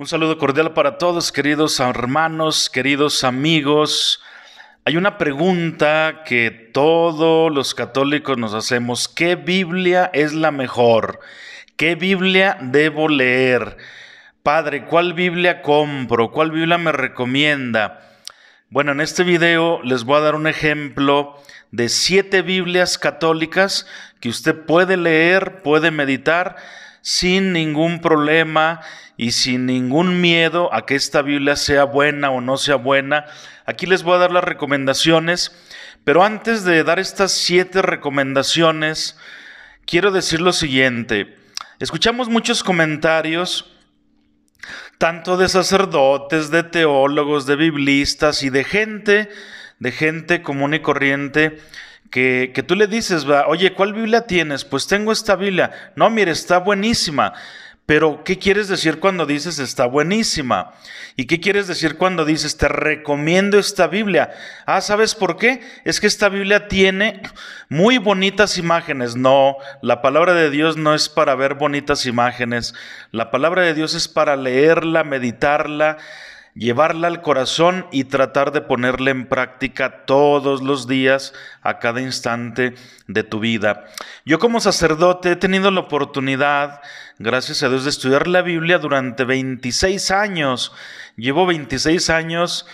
Un saludo cordial para todos, queridos hermanos, queridos amigos. Hay una pregunta que todos los católicos nos hacemos. ¿Qué Biblia es la mejor? ¿Qué Biblia debo leer? Padre, ¿cuál Biblia compro? ¿Cuál Biblia me recomienda? Bueno, en este video les voy a dar un ejemplo de siete Biblias católicas que usted puede leer, puede meditar sin ningún problema y sin ningún miedo a que esta Biblia sea buena o no sea buena. Aquí les voy a dar las recomendaciones, pero antes de dar estas siete recomendaciones, quiero decir lo siguiente. Escuchamos muchos comentarios, tanto de sacerdotes, de teólogos, de biblistas y de gente, de gente común y corriente, que, tú le dices, va, oye, ¿cuál Biblia tienes? Pues tengo esta Biblia. No, mire, está buenísima. Pero, ¿qué quieres decir cuando dices está buenísima? ¿Y qué quieres decir cuando dices te recomiendo esta Biblia? Ah, ¿sabes por qué? Es que esta Biblia tiene muy bonitas imágenes. No, la palabra de Dios no es para ver bonitas imágenes. La palabra de Dios es para leerla, meditarla, llevarla al corazón y tratar de ponerla en práctica todos los días, a cada instante de tu vida. Yo como sacerdote he tenido la oportunidad, gracias a Dios, de estudiar la Biblia durante 26 años. Llevo 26 años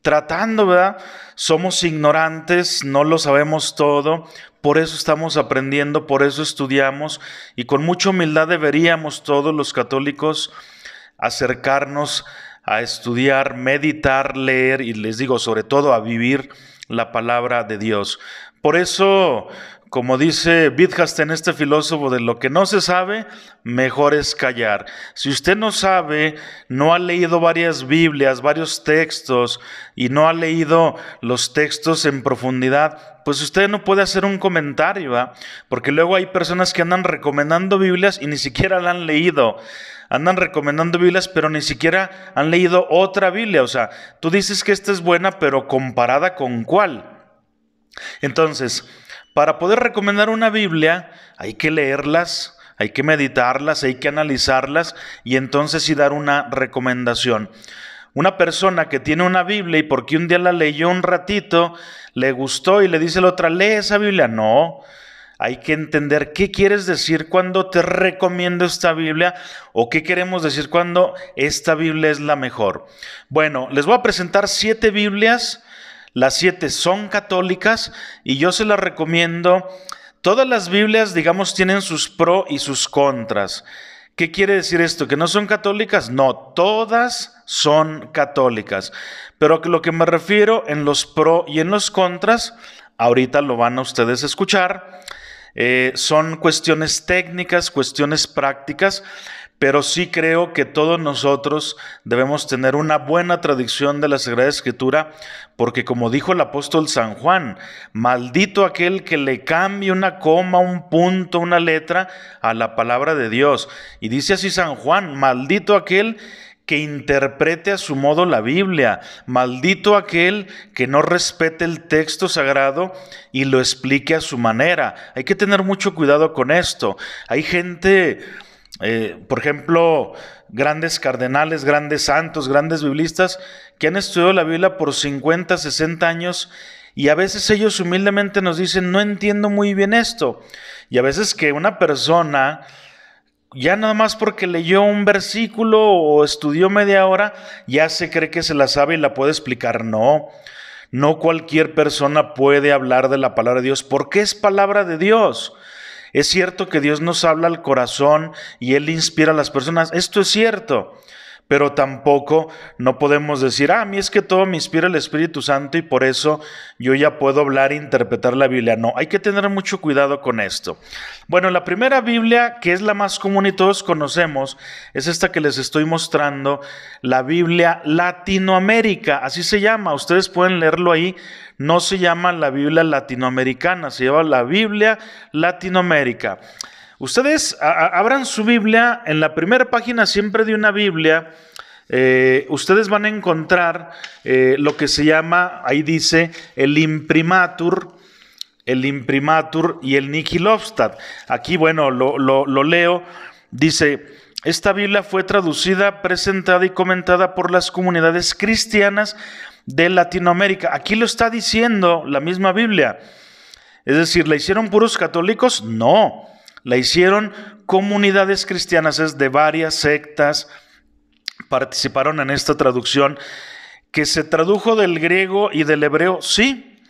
tratando, ¿verdad? Somos ignorantes, no lo sabemos todo, por eso estamos aprendiendo, por eso estudiamos y con mucha humildad deberíamos todos los católicos acercarnos a a estudiar, meditar, leer y les digo sobre todo a vivir la palabra de Dios. Por eso, como dice Wittgenstein, este filósofo, de lo que no se sabe, mejor es callar. Si usted no sabe, no ha leído varias Biblias, varios textos y no ha leído los textos en profundidad, pues usted no puede hacer un comentario, va, porque luego hay personas que andan recomendando Biblias y ni siquiera la han leído. Andan recomendando Biblias, pero ni siquiera han leído otra Biblia. O sea, tú dices que esta es buena, pero comparada con cuál. Entonces, para poder recomendar una Biblia hay que leerlas, hay que meditarlas, hay que analizarlas y entonces sí dar una recomendación. Una persona que tiene una Biblia y porque un día la leyó un ratito, le gustó y le dice la otra, lee esa Biblia. No, hay que entender qué quieres decir cuando te recomiendo esta Biblia o qué queremos decir cuando esta Biblia es la mejor. Bueno, les voy a presentar siete Biblias las siete son católicas y yo se las recomiendo. Todas las Biblias, digamos, tienen sus pro y sus contras. ¿Qué quiere decir esto? ¿Que no son católicas? No, todas son católicas. Pero lo que me refiero en los pro y en los contras, ahorita lo van a ustedes escuchar, eh, son cuestiones técnicas, cuestiones prácticas pero sí creo que todos nosotros debemos tener una buena tradición de la Sagrada Escritura, porque como dijo el apóstol San Juan, maldito aquel que le cambie una coma, un punto, una letra a la palabra de Dios. Y dice así San Juan, maldito aquel que interprete a su modo la Biblia. Maldito aquel que no respete el texto sagrado y lo explique a su manera. Hay que tener mucho cuidado con esto. Hay gente eh, por ejemplo, grandes cardenales, grandes santos, grandes biblistas que han estudiado la Biblia por 50, 60 años y a veces ellos humildemente nos dicen, no entiendo muy bien esto. Y a veces que una persona, ya nada más porque leyó un versículo o estudió media hora, ya se cree que se la sabe y la puede explicar. No, no cualquier persona puede hablar de la palabra de Dios porque es palabra de Dios. Es cierto que Dios nos habla al corazón y Él inspira a las personas. Esto es cierto pero tampoco no podemos decir, ah, a mí es que todo me inspira el Espíritu Santo y por eso yo ya puedo hablar e interpretar la Biblia. No, hay que tener mucho cuidado con esto. Bueno, la primera Biblia, que es la más común y todos conocemos, es esta que les estoy mostrando, la Biblia Latinoamérica, así se llama, ustedes pueden leerlo ahí, no se llama la Biblia latinoamericana, se llama la Biblia Latinoamérica. Ustedes abran su Biblia, en la primera página siempre de una Biblia, eh, ustedes van a encontrar eh, lo que se llama, ahí dice, el imprimatur, el imprimatur y el Nikilovstad. Aquí, bueno, lo, lo leo, dice, esta Biblia fue traducida, presentada y comentada por las comunidades cristianas de Latinoamérica. Aquí lo está diciendo la misma Biblia. Es decir, ¿la hicieron puros católicos? No. La hicieron comunidades cristianas es de varias sectas, participaron en esta traducción, que se tradujo del griego y del hebreo, sí,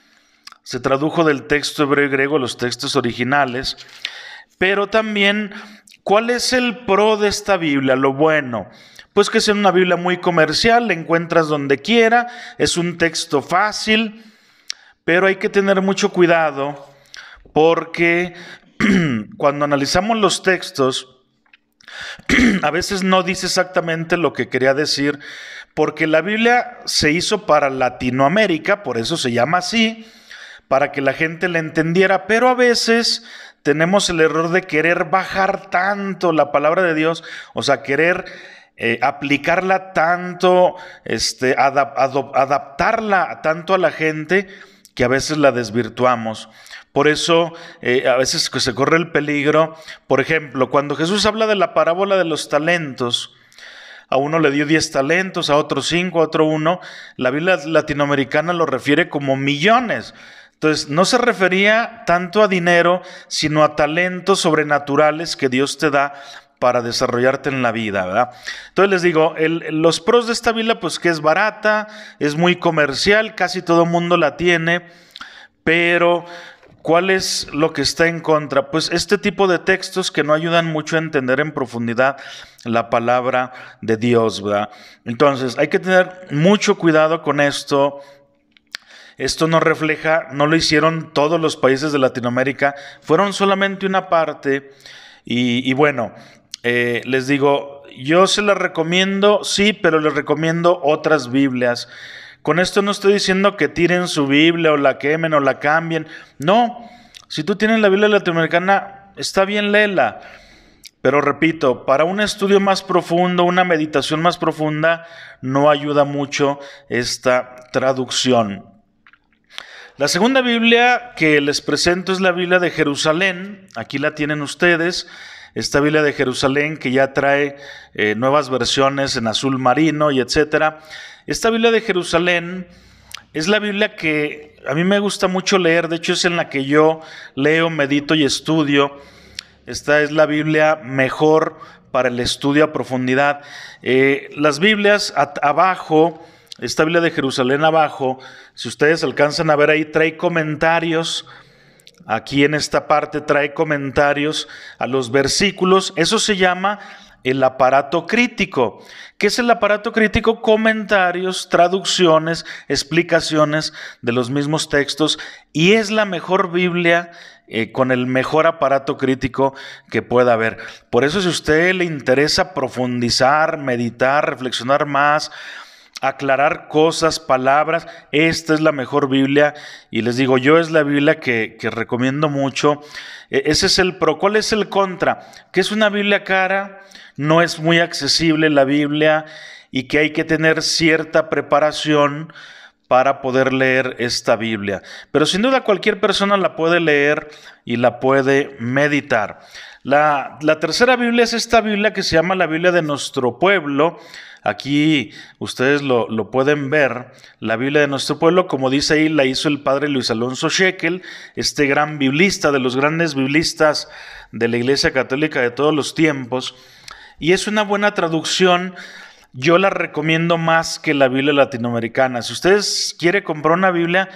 se tradujo del texto hebreo y griego, los textos originales, pero también, ¿cuál es el pro de esta Biblia? Lo bueno. Pues que es una Biblia muy comercial, la encuentras donde quiera, es un texto fácil, pero hay que tener mucho cuidado porque cuando analizamos los textos, a veces no dice exactamente lo que quería decir, porque la Biblia se hizo para Latinoamérica, por eso se llama así, para que la gente la entendiera, pero a veces tenemos el error de querer bajar tanto la palabra de Dios, o sea, querer eh, aplicarla tanto, este, adaptarla tanto a la gente, que a veces la desvirtuamos. Por eso eh, a veces se corre el peligro. Por ejemplo, cuando Jesús habla de la parábola de los talentos, a uno le dio 10 talentos, a otro 5, a otro 1, la Biblia latinoamericana lo refiere como millones. Entonces, no se refería tanto a dinero, sino a talentos sobrenaturales que Dios te da para desarrollarte en la vida, ¿verdad? Entonces les digo, los pros de esta Biblia, pues que es barata, es muy comercial, casi todo mundo la tiene, pero ¿Cuál es lo que está en contra? Pues este tipo de textos que no ayudan mucho a entender en profundidad la palabra de Dios, ¿verdad? Entonces, hay que tener mucho cuidado con esto. Esto no refleja, no lo hicieron todos los países de Latinoamérica, fueron solamente una parte. Y, bueno, eh, les digo, yo se las recomiendo, sí, pero les recomiendo otras Biblias. Con esto no estoy diciendo que tiren su Biblia o la quemen o la cambien. No, si tú tienes la Biblia latinoamericana, está bien, léela. Pero repito, para un estudio más profundo, una meditación más profunda, no ayuda mucho esta traducción. La segunda Biblia que les presento es la Biblia de Jerusalén. Aquí la tienen ustedes. Esta Biblia de Jerusalén que ya trae eh, nuevas versiones en azul marino y etcétera. Esta Biblia de Jerusalén es la Biblia que a mí me gusta mucho leer, de hecho es en la que yo leo, medito y estudio. Esta es la Biblia mejor para el estudio a profundidad. Eh, las Biblias abajo, esta Biblia de Jerusalén abajo, si ustedes alcanzan a ver ahí, trae comentarios. Aquí en esta parte trae comentarios a los versículos. Eso se llama el aparato crítico. ¿Qué es el aparato crítico? Comentarios, traducciones, explicaciones de los mismos textos y es la mejor Biblia eh, con el mejor aparato crítico que pueda haber. Por eso si a usted le interesa profundizar, meditar, reflexionar más, aclarar cosas, palabras. Esta es la mejor Biblia y les digo, yo es la Biblia que, recomiendo mucho. E, ese es el pro. ¿Cuál es el contra? Que es una Biblia cara, no es muy accesible la Biblia y que hay que tener cierta preparación para poder leer esta Biblia. Pero sin duda cualquier persona la puede leer y la puede meditar. La, tercera Biblia es esta Biblia que se llama la Biblia de nuestro pueblo. Aquí ustedes lo, lo pueden ver. La Biblia de nuestro pueblo, como dice ahí, la hizo el padre Luis Alonso Shekel, este gran biblista, de los grandes biblistas de la Iglesia Católica de todos los tiempos y es una buena traducción. Yo la recomiendo más que la Biblia latinoamericana. Si ustedes quieren comprar una Biblia,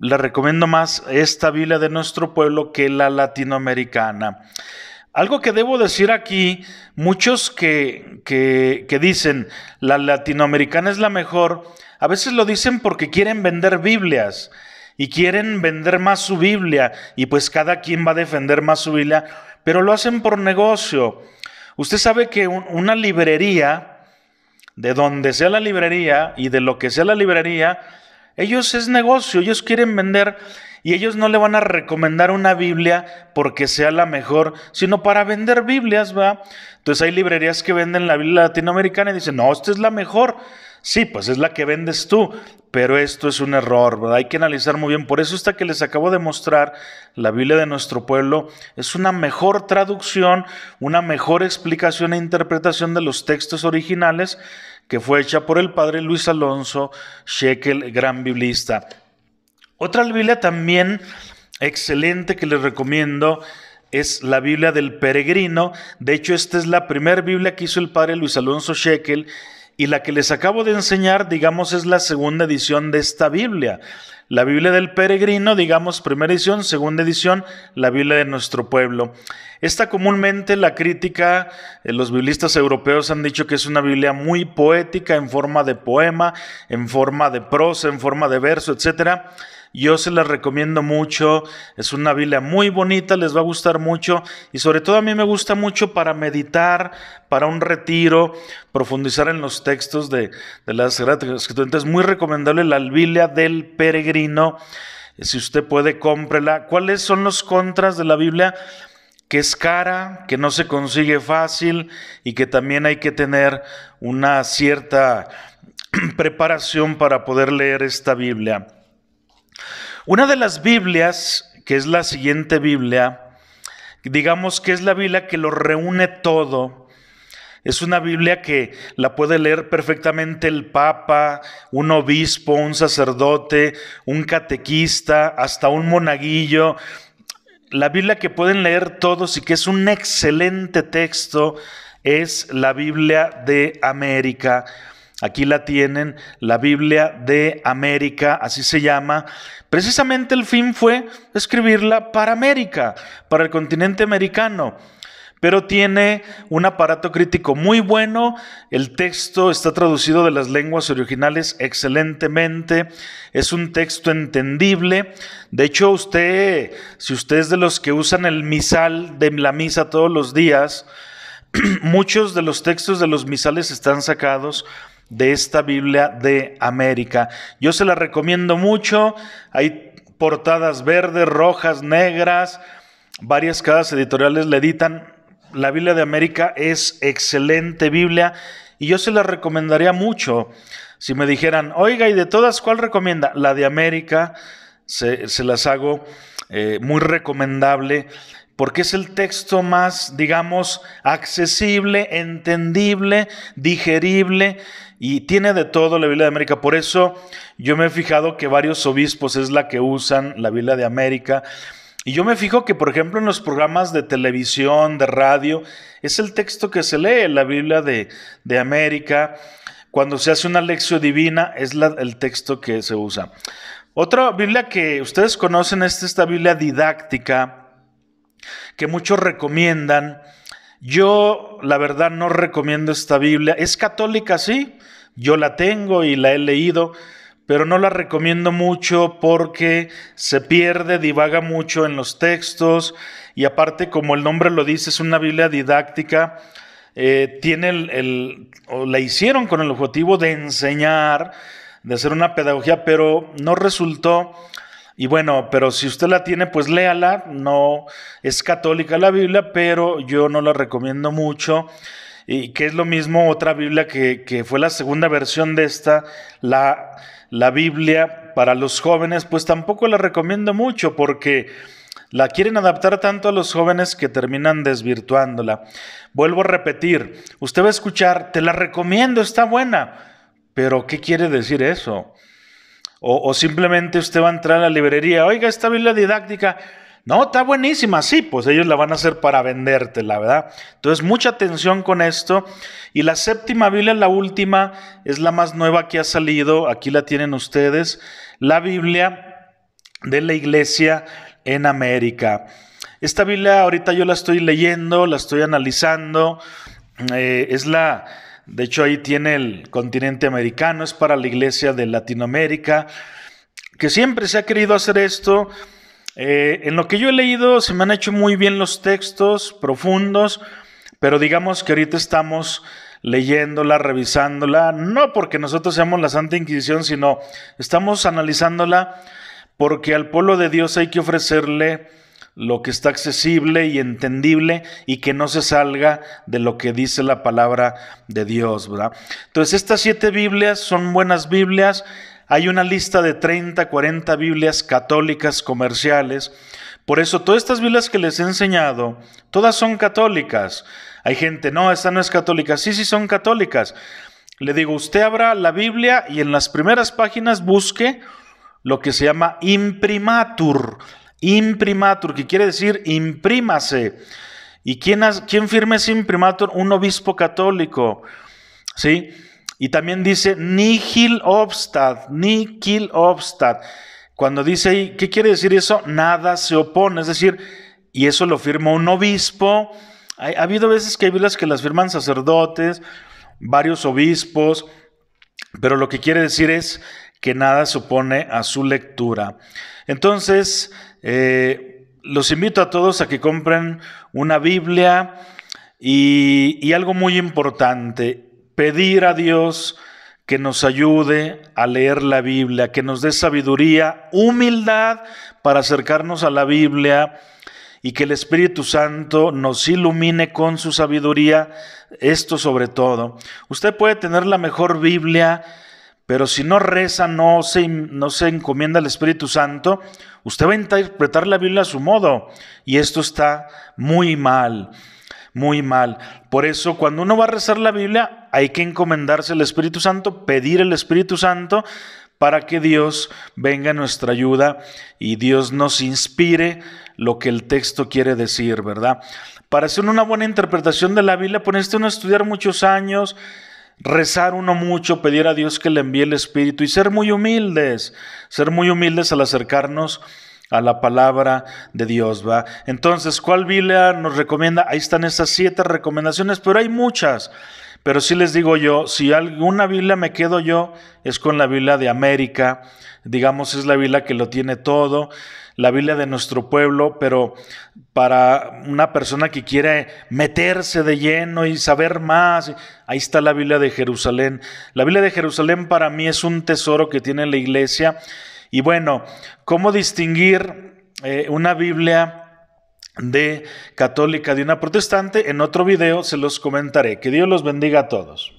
la recomiendo más esta Biblia de nuestro pueblo que la latinoamericana. Algo que debo decir aquí, muchos que, que, que dicen la latinoamericana es la mejor, a veces lo dicen porque quieren vender Biblias y quieren vender más su Biblia y pues cada quien va a defender más su Biblia, pero lo hacen por negocio. Usted sabe que una librería, de donde sea la librería y de lo que sea la librería, ellos es negocio, ellos quieren vender y ellos no le van a recomendar una Biblia porque sea la mejor, sino para vender Biblias, ¿va? Entonces hay librerías que venden la Biblia latinoamericana y dicen, no, esta es la mejor. Sí, pues es la que vendes tú, pero esto es un error, ¿verdad? Hay que analizar muy bien. Por eso esta que les acabo de mostrar, la Biblia de nuestro pueblo, es una mejor traducción, una mejor explicación e interpretación de los textos originales que fue hecha por el padre Luis Alonso Shekel, gran biblista. Otra Biblia también excelente que les recomiendo es la Biblia del peregrino. De hecho, esta es la primera Biblia que hizo el padre Luis Alonso Shekel y la que les acabo de enseñar, digamos, es la segunda edición de esta Biblia. La Biblia del peregrino, digamos, primera edición, segunda edición, la Biblia de nuestro pueblo. Esta comúnmente la crítica, eh, los biblistas europeos han dicho que es una Biblia muy poética en forma de poema, en forma de prosa, en forma de verso, etcétera. Yo se las recomiendo mucho. Es una Biblia muy bonita, les va a gustar mucho. Y sobre todo a mí me gusta mucho para meditar, para un retiro, profundizar en los textos de, las la Es Entonces, muy recomendable la Biblia del Peregrino. Si usted puede, cómprela. ¿Cuáles son los contras de la Biblia? que es cara, que no se consigue fácil y que también hay que tener una cierta preparación para poder leer esta Biblia. Una de las Biblias, que es la siguiente Biblia, digamos que es la Biblia que lo reúne todo, es una Biblia que la puede leer perfectamente el Papa, un obispo, un sacerdote, un catequista, hasta un monaguillo. La Biblia que pueden leer todos y que es un excelente texto es la Biblia de América. Aquí la tienen, la Biblia de América, así se llama. Precisamente el fin fue escribirla para América, para el continente americano. Pero tiene un aparato crítico muy bueno, el texto está traducido de las lenguas originales excelentemente, es un texto entendible. De hecho, usted, si usted es de los que usan el misal de la misa todos los días, muchos de los textos de los misales están sacados de esta Biblia de América. Yo se la recomiendo mucho. Hay portadas verdes, rojas, negras. Varias casas editoriales le editan. La Biblia de América es excelente Biblia y yo se la recomendaría mucho. Si me dijeran, oiga, ¿y de todas cuál recomienda? La de América, se, las hago eh, muy recomendable porque es el texto más, digamos, accesible, entendible, digerible y tiene de todo la Biblia de América. Por eso yo me he fijado que varios obispos es la que usan la Biblia de América. Y yo me fijo que, por ejemplo, en los programas de televisión, de radio, es el texto que se lee, la Biblia de, América. Cuando se hace una lección divina, es el texto que se usa. Otra Biblia que ustedes conocen es esta Biblia didáctica que muchos recomiendan. Yo, la verdad, no recomiendo esta Biblia. Es católica, sí. Yo la tengo y la he leído, pero no la recomiendo mucho porque se pierde, divaga mucho en los textos y aparte, como el nombre lo dice, es una Biblia didáctica. Eh, tiene o la hicieron con el objetivo de enseñar, de hacer una pedagogía, pero no resultó y bueno, pero si usted la tiene, pues léala. No es católica la Biblia, pero yo no la recomiendo mucho. Y que es lo mismo otra Biblia que, que fue la segunda versión de esta, la, la Biblia para los jóvenes, pues tampoco la recomiendo mucho porque la quieren adaptar tanto a los jóvenes que terminan desvirtuándola. Vuelvo a repetir, usted va a escuchar, te la recomiendo, está buena, pero ¿qué quiere decir eso? O, simplemente usted va a entrar a la librería, oiga, esta Biblia didáctica, no, está buenísima, sí, pues ellos la van a hacer para vendértela, ¿verdad? Entonces, mucha atención con esto. Y la séptima Biblia, la última, es la más nueva que ha salido, aquí la tienen ustedes, la Biblia de la Iglesia en América. Esta Biblia ahorita yo la estoy leyendo, la estoy analizando, eh, es la de hecho, ahí tiene el continente americano, es para la iglesia de Latinoamérica, que siempre se ha querido hacer esto. Eh, en lo que yo he leído se me han hecho muy bien los textos profundos, pero digamos que ahorita estamos leyéndola, revisándola, no porque nosotros seamos la Santa Inquisición, sino estamos analizándola porque al pueblo de Dios hay que ofrecerle lo que está accesible y entendible y que no se salga de lo que dice la palabra de Dios, ¿verdad? Entonces estas siete Biblias son buenas Biblias. Hay una lista de 30, 40 Biblias católicas comerciales. Por eso todas estas Biblias que les he enseñado, todas son católicas. Hay gente, no, esta no es católica. Sí, sí, son católicas. Le digo, usted abra la Biblia y en las primeras páginas busque lo que se llama imprimatur, imprimatur, que quiere decir imprímase. ¿Y quién, firma ese imprimatur? Un obispo católico. ¿Sí? Y también dice nihil obstat, nihil obstat. Cuando dice ahí, ¿qué quiere decir eso? Nada se opone, es decir, y eso lo firma un obispo. Ha, habido veces que hay Biblias que las firman sacerdotes, varios obispos, pero lo que quiere decir es que nada se opone a su lectura. Entonces, eh, los invito a todos a que compren una Biblia y algo muy importante, pedir a Dios que nos ayude a leer la Biblia, que nos dé sabiduría, humildad para acercarnos a la Biblia y que el Espíritu Santo nos ilumine con su sabiduría, esto sobre todo. Usted puede tener la mejor Biblia, pero si no reza, no se, no se encomienda al Espíritu Santo, usted va a interpretar la Biblia a su modo. Y esto está muy mal, muy mal. Por eso cuando uno va a rezar la Biblia, hay que encomendarse al Espíritu Santo, pedir el Espíritu Santo para que Dios venga en nuestra ayuda y Dios nos inspire lo que el texto quiere decir, ¿verdad? Para hacer una buena interpretación de la Biblia, poneste pues uno a estudiar muchos años, rezar uno mucho, pedir a Dios que le envíe el Espíritu y ser muy humildes, ser muy humildes al acercarnos a la palabra de Dios, ¿va? Entonces, ¿cuál Biblia nos recomienda? Ahí están esas siete recomendaciones, pero hay muchas. Pero sí les digo yo, si alguna Biblia me quedo yo, es con la Biblia de América, digamos es la Biblia que lo tiene todo, la Biblia de nuestro pueblo, pero para una persona que quiere meterse de lleno y saber más, ahí está la Biblia de Jerusalén. La Biblia de Jerusalén para mí es un tesoro que tiene la iglesia. Y bueno, ¿cómo distinguir eh, una Biblia? de católica de una protestante. En otro video se los comentaré. Que Dios los bendiga a todos.